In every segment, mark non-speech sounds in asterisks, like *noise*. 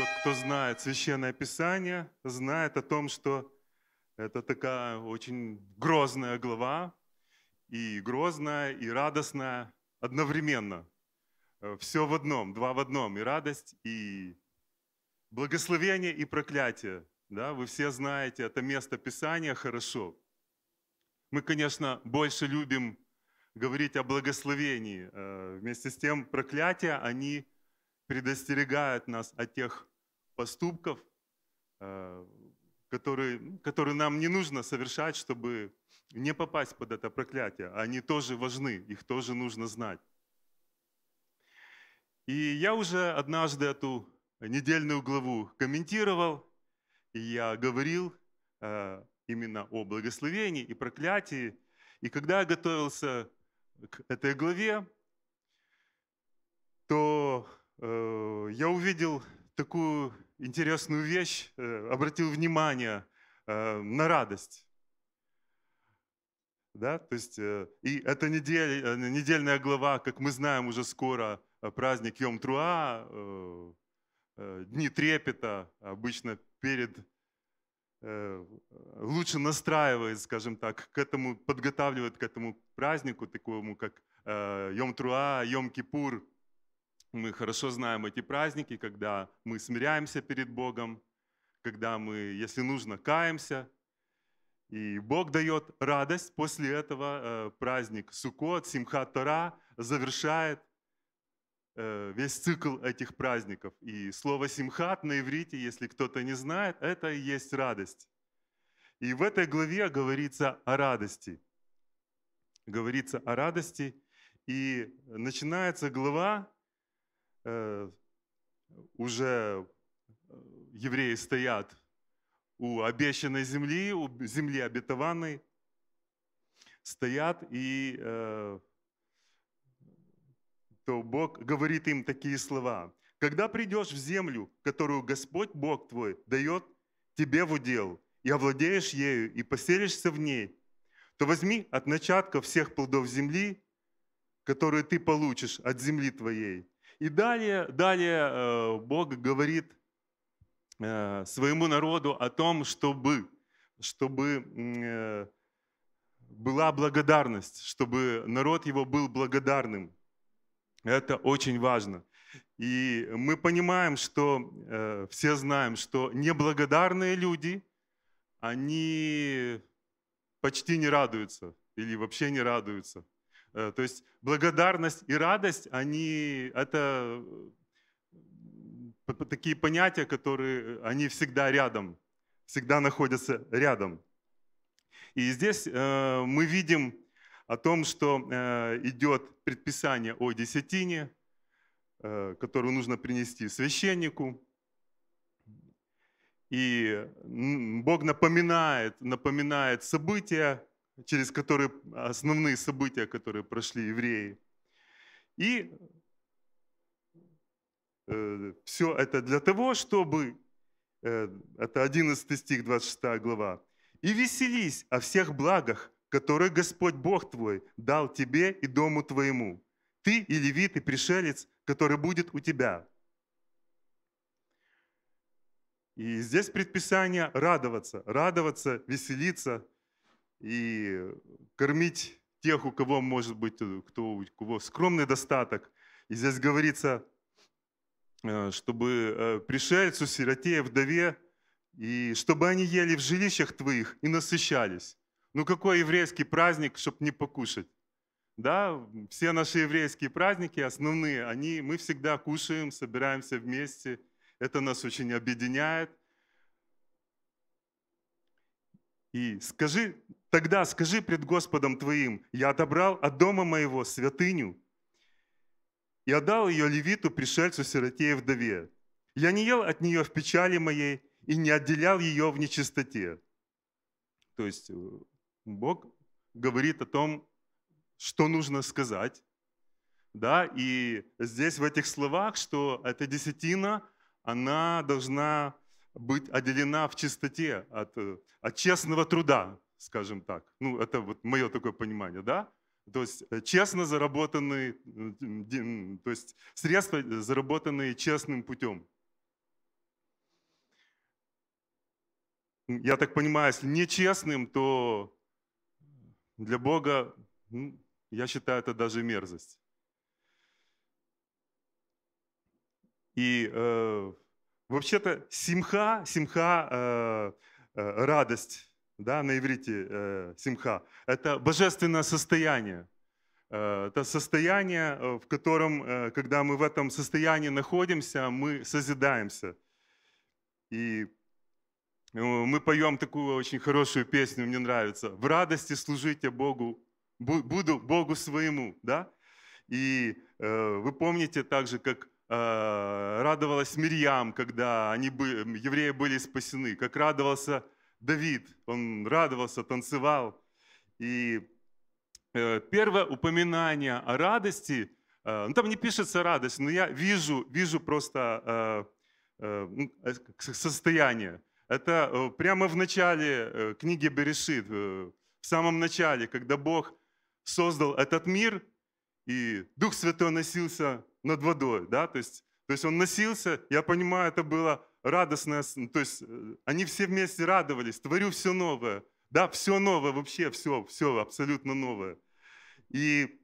тот, кто знает Священное Писание, знает о том, что это такая очень грозная глава, и грозная, и радостная одновременно. Э, все в одном, два в одном, и радость, и благословение, и проклятие. Да? Вы все знаете это место Писания хорошо. Мы, конечно, больше любим говорить о благословении. Э, вместе с тем, проклятия, они предостерегают нас от тех поступков, э, которые, которые нам не нужно совершать, чтобы не попасть под это проклятие. Они тоже важны, их тоже нужно знать. И я уже однажды эту недельную главу комментировал, и я говорил э, именно о благословении и проклятии. И когда я готовился к этой главе, то э, я увидел такую интересную вещь, э, обратил внимание э, на радость. Да? То есть, э, и эта недель, недельная глава, как мы знаем, уже скоро праздник Йом Труа, дни трепета, обычно перед лучше настраивает, скажем так, к этому, подготавливает к этому празднику, такому как Йом Труа, Йом Кипур, мы хорошо знаем эти праздники, когда мы смиряемся перед Богом, когда мы, если нужно, каемся. И Бог дает радость. После этого э, праздник Суккот, Симхат Тора завершает э, весь цикл этих праздников. И слово «симхат» на иврите, если кто-то не знает, это и есть радость. И в этой главе говорится о радости. Говорится о радости. И начинается глава Э, уже э, евреи стоят у обещанной земли, у земли обетованной, стоят, и э, то Бог говорит им такие слова. «Когда придешь в землю, которую Господь Бог твой дает тебе в удел, и овладеешь ею, и поселишься в ней, то возьми от начатка всех плодов земли, которые ты получишь от земли твоей, и далее, далее э, Бог говорит э, своему народу о том, чтобы, чтобы э, была благодарность, чтобы народ его был благодарным. Это очень важно. И мы понимаем, что э, все знаем, что неблагодарные люди, они почти не радуются или вообще не радуются. Э, то есть благодарность и радость, они это э, такие понятия, которые э, они всегда рядом, всегда находятся рядом. И здесь мы видим о том, что идет предписание о десятине, которую нужно принести священнику. И Бог напоминает, напоминает события, через которые основные события, которые прошли евреи. И э, все это для того, чтобы, э, это 11 стих, 26 глава, «И веселись о всех благах, которые Господь Бог твой дал тебе и дому твоему, ты и левит, и пришелец, который будет у тебя». И здесь предписание радоваться, радоваться, веселиться, и кормить тех, у кого, может быть, э, кто, у кого скромный достаток. И здесь говорится, э, чтобы э, пришельцу, сироте, вдове, и чтобы они ели в жилищах твоих и насыщались. Ну какой еврейский праздник, чтобы не покушать? Да, все наши еврейские праздники основные, они, мы всегда кушаем, собираемся вместе. Это нас очень объединяет. И скажи, тогда скажи пред Господом твоим, я отобрал от дома моего святыню и отдал ее левиту, пришельцу, сироте и вдове. Я не ел от нее в печали моей и не отделял ее в нечистоте. То есть э, Бог говорит о том, что нужно сказать. Да, и здесь в этих словах, что эта десятина, она должна быть отделена в чистоте от, э, от честного труда, скажем так. Ну, это вот мое такое понимание, да? То есть э, честно заработанные, э, то есть средства, заработанные честным путем. Я так понимаю, если нечестным, то для Бога, ну, я считаю, это даже мерзость. И э, Вообще-то симха, симха, э, э, радость, да, на иврите э, симха, это божественное состояние. Э, это состояние, э, в котором, э, когда мы в этом состоянии находимся, мы созидаемся. И э, мы поем такую очень хорошую песню, мне нравится. В радости служите Богу, буду Богу своему, да? И э, вы помните также, как Э, радовалась Мирьям, когда они, были евреи были спасены, как радовался Давид, он радовался, танцевал. И э, первое упоминание о радости, э, ну там не пишется радость, но я вижу, вижу просто ну, состояние. Это прямо в начале книги Берешит, в самом начале, когда Бог создал этот мир, и Дух Святой носился над водой, да, то есть, то есть он носился, я понимаю, это было радостное, то есть э, они все вместе радовались, творю все новое, да, все новое вообще, все, все абсолютно новое. И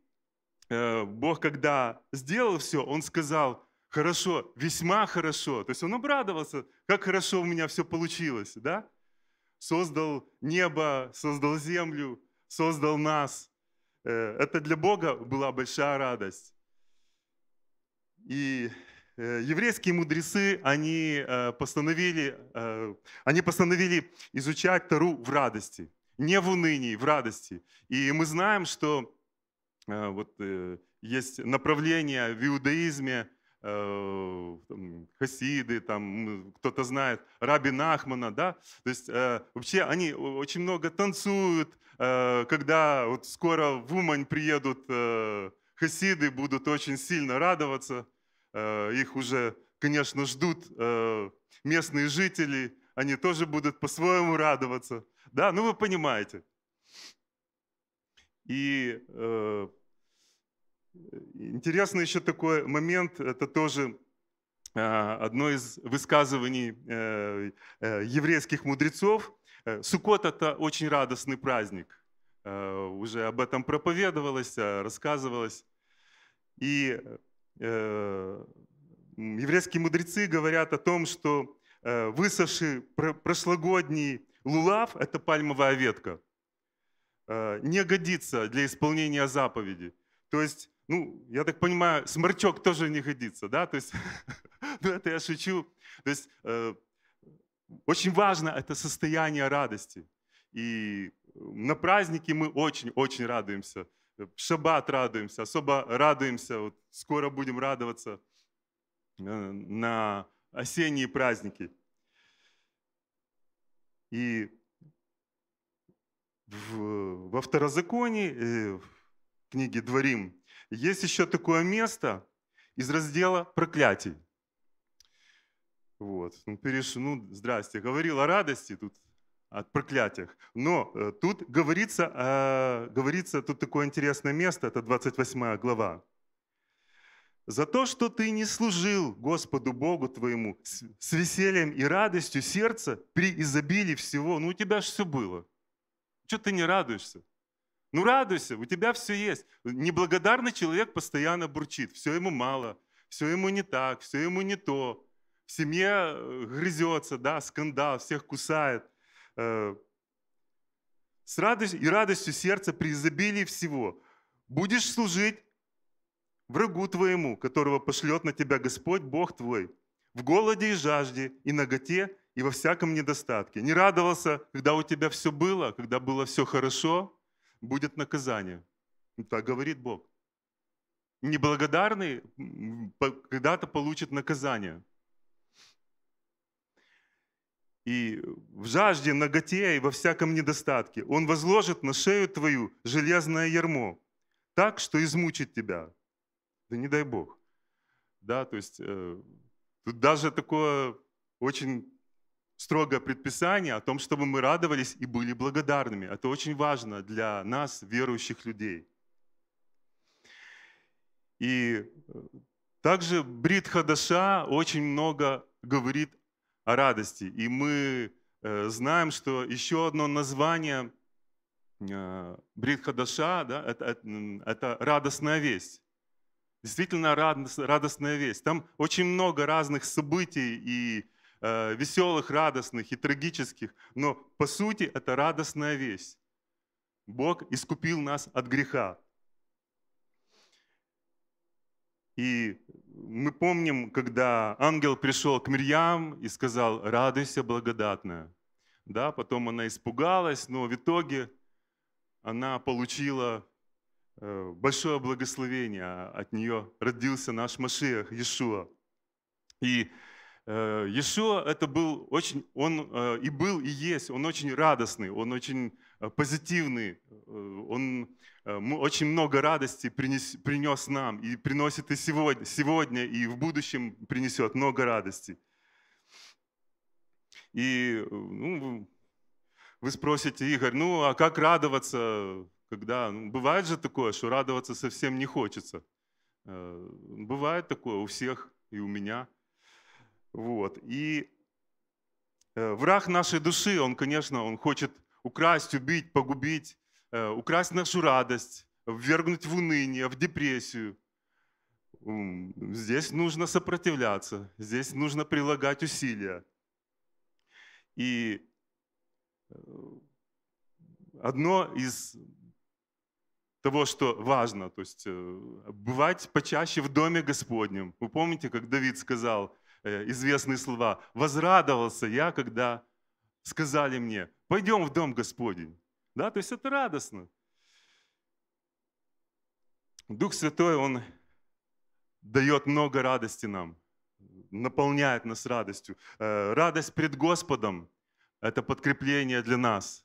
э, Бог, когда сделал все, Он сказал, хорошо, весьма хорошо, то есть Он обрадовался, как хорошо у меня все получилось, да, создал небо, создал землю, создал нас. Э, это для Бога была большая радость. И э, еврейские мудрецы, они э, постановили, э, они постановили изучать Тару в радости, не в унынии, в радости. И мы знаем, что вот есть направление в иудаизме, там, хасиды, там, кто-то знает, раби Нахмана, да, то есть э, вообще они очень много танцуют, э, когда вот скоро в Умань приедут э, хасиды, будут очень сильно радоваться, Э, их уже, конечно, ждут э, местные жители, они тоже будут по-своему радоваться. Да, ну вы понимаете. И э, интересный еще такой момент, это тоже э, одно из высказываний э, э, еврейских мудрецов. Э, Суккот – это очень радостный праздник. Э, уже об этом проповедовалось, рассказывалось. И Э, еврейские мудрецы говорят о том, что э, высохший прошлогодний лулав – это пальмовая ветка, э, не годится для исполнения заповеди. То есть, ну, я так понимаю, сморчок тоже не годится, да? То есть, *laughs* ну, это я шучу. То есть, очень важно это состояние радости. И на празднике мы очень-очень радуемся – шаббат радуемся, особо радуемся, вот скоро будем радоваться э, на осенние праздники. И в, во второзаконии, э, в книге «Дворим», есть еще такое место из раздела «Проклятий». Вот, ну, переш... ну, здрасте, говорил о радости, тут от проклятиях. Но э, тут говорится, э, говорится, тут такое интересное место, это 28 глава. «За то, что ты не служил Господу Богу твоему с весельем и радостью сердца при изобилии всего». Ну, у тебя же все было. Чего ты не радуешься? Ну, радуйся, у тебя все есть. Неблагодарный человек постоянно бурчит. Все ему мало, все ему не так, все ему не то. В семье э, грызется, да, скандал, всех кусает – Э, с радостью и радостью сердца при изобилии всего. Будешь служить врагу твоему, которого пошлет на тебя Господь, Бог твой, в голоде и жажде, и наготе, и во всяком недостатке. Не радовался, когда у тебя все было, а когда было все хорошо, будет наказание. Ну, так говорит Бог. Неблагодарный когда-то получит наказание – и в жажде, наготе и во всяком недостатке. Он возложит на шею твою железное ярмо, так, что измучит тебя. Да не дай Бог. Да, то есть э, тут даже такое очень строгое предписание о том, чтобы мы радовались и были благодарными. Это очень важно для нас, верующих людей. И э, также Брит Хадаша очень много говорит о радости. И мы э, знаем, что еще одно название э, Бритхадаша да, это, это, это радостная весть. Действительно радостная весть. Там очень много разных событий и э, веселых, радостных и трагических, но по сути это радостная весть. Бог искупил нас от греха. И мы помним, когда ангел пришел к Мирьям и сказал, радуйся, благодатная. Да, потом она испугалась, но в итоге она получила э, большое благословение. А от нее родился наш Машиах Иешуа. И э, Иешуа это был очень, он э, и был, и есть, он очень радостный, он очень Э, позитивный, э, он э, очень много радости принес, принес нам и приносит и сегодня, сегодня, и в будущем принесет много радости. И ну, вы спросите, Игорь, ну а как радоваться, когда... Ну, бывает же такое, что радоваться совсем не хочется. Бывает такое у всех и у меня. Вот. И враг нашей души, он, конечно, он хочет украсть, убить, погубить, э, украсть нашу радость, ввергнуть в уныние, в депрессию. Здесь нужно сопротивляться, здесь нужно прилагать усилия. И э, одно из того, что важно, то есть э, бывать почаще в доме Господнем. Вы помните, как Давид сказал известные слова «Возрадовался я, когда сказали мне, пойдем в дом Господень. Да, то есть это радостно. Дух Святой, Он дает много радости нам, наполняет нас радостью. Э, радость пред Господом – это подкрепление для нас.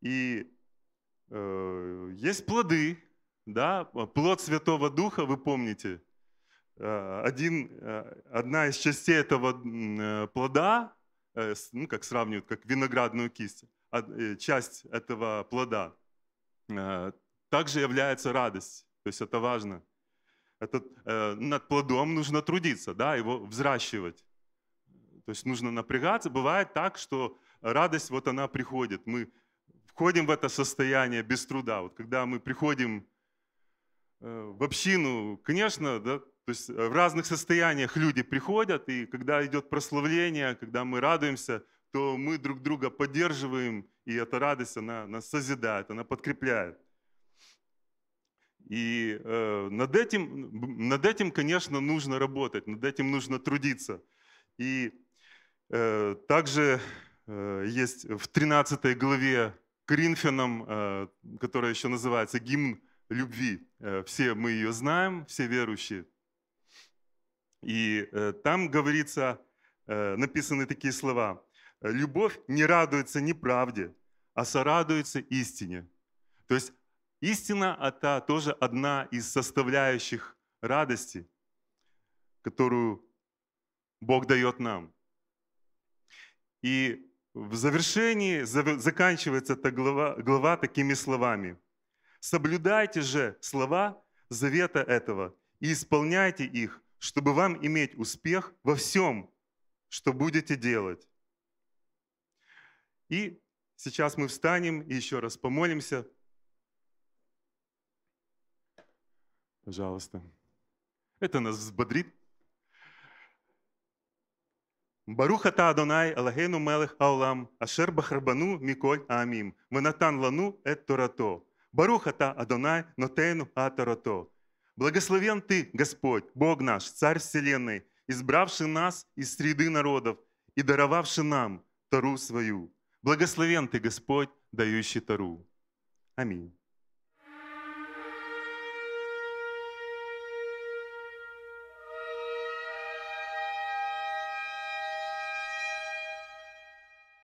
И э, есть плоды, да, плод Святого Духа, вы помните, э, один, э, одна из частей этого плода Э, ну, как сравнивают, как виноградную кисть, э, часть этого плода. Э, также является радость, то есть это важно. Это, над плодом нужно трудиться, да, его взращивать. То есть нужно напрягаться. Бывает так, что радость вот она приходит. Мы входим в это состояние без труда. Вот когда мы приходим в общину, конечно, да, то есть э, в разных состояниях люди приходят, и когда идет прославление, когда мы радуемся, то мы друг друга поддерживаем, и эта радость, она нас созидает, она подкрепляет. И э, над, этим, над этим, конечно, нужно работать, над этим нужно трудиться. И э, также э, есть в 13 главе Коринфянам, э, которая еще называется «Гимн любви». Э, все мы ее знаем, все верующие и э, там говорится, э, написаны такие слова. Любовь не радуется правде, а сорадуется истине. То есть истина – это тоже одна из составляющих радости, которую Бог дает нам. И в завершении заканчивается эта глава, глава такими словами. «Соблюдайте же слова завета этого и исполняйте их, чтобы вам иметь успех во всем, что будете делать. И сейчас мы встанем и еще раз помолимся. Пожалуйста. Это нас взбодрит. Барухата Адонай Алагейну Мелех Аулам Ашер Бахарбану Миколь Амим Ванатан Лану Эт Торато Барухата Адонай Нотейну Атарато Благословен Ты, Господь, Бог наш, Царь Вселенной, избравший нас из среды народов и даровавший нам Тару свою. Благословен Ты, Господь, дающий Тару. Аминь.